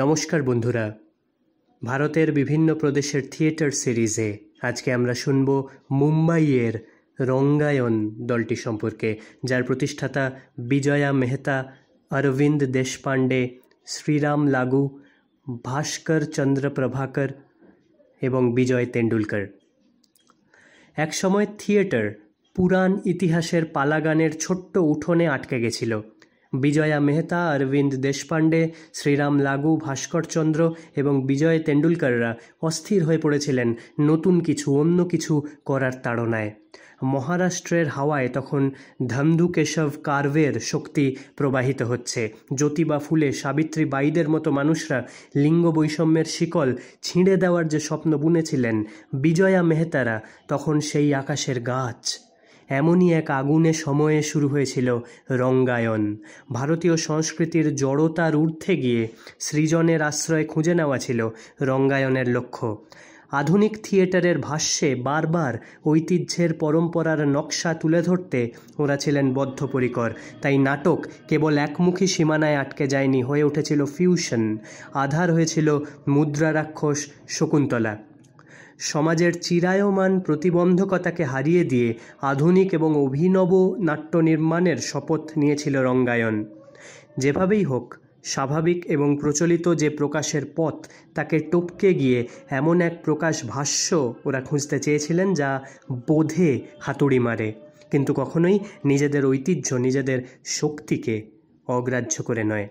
নমস্কার বন্ধুরা ভারতের বিভিন্ন প্রদেশের থিয়েটার সিরিজে আজকে আমরা শুনব মুম্বাইয়ের রঙ্গায়ন দলটি সম্পর্কে যার প্রতিষ্ঠাতা বিজয়া মেহতা অরবিন্দ দেশপাণ্ডে শ্রীরাম লাগু ভাস্কর চন্দ্র প্রভাকর এবং বিজয় তেন্ডুলকর একসময় থিয়েটার পুরাণ ইতিহাসের পালাগানের ছোট্ট উঠোনে আটকে গেছিল বিজয়া মেহতা অরবিন্দ দেশপাণ্ডে শ্রীরাম লাগু ভাস্করচন্দ্র এবং বিজয় তেন্ডুলকাররা অস্থির হয়ে পড়েছিলেন নতুন কিছু অন্য কিছু করার তাড়নায় মহারাষ্ট্রের হাওয়ায় তখন ধন্ধু কেশব কার্ভের শক্তি প্রবাহিত হচ্ছে জ্যোতিবা ফুলে সাবিত্রী বাইদের মতো মানুষরা লিঙ্গ বৈষম্যের শিকল ছিঁড়ে দেওয়ার যে স্বপ্ন বুনেছিলেন বিজয়া মেহতারা তখন সেই আকাশের গাছ এমনই এক আগুনে সময়ে শুরু হয়েছিল রঙ্গায়ন ভারতীয় সংস্কৃতির জড়তার ঊর্ধ্বে গিয়ে সৃজনের আশ্রয় খুঁজে নেওয়া ছিল রঙ্গায়নের লক্ষ্য আধুনিক থিয়েটারের ভাষ্যে বারবার ঐতিহ্যের পরম্পরার নকশা তুলে ধরতে ওরা ছিলেন বদ্ধপরিকর তাই নাটক কেবল একমুখী সীমানায় আটকে যায়নি হয়ে উঠেছিল ফিউশন আধার হয়েছিল মুদ্রা রাক্ষস শকুন্তলা সমাজের চিরায়মান প্রতিবন্ধকতাকে হারিয়ে দিয়ে আধুনিক এবং অভিনব নাট্য নির্মাণের শপথ নিয়েছিল রঙ্গায়ন যেভাবেই হোক স্বাভাবিক এবং প্রচলিত যে প্রকাশের পথ তাকে টপকে গিয়ে এমন এক প্রকাশ ভাষ্য ওরা খুঁজতে চেয়েছিলেন যা বোধে হাতুড়ি মারে কিন্তু কখনোই নিজেদের ঐতিহ্য নিজেদের শক্তিকে অগ্রাহ্য করে নয়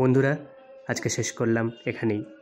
বন্ধুরা আজকে শেষ করলাম এখানেই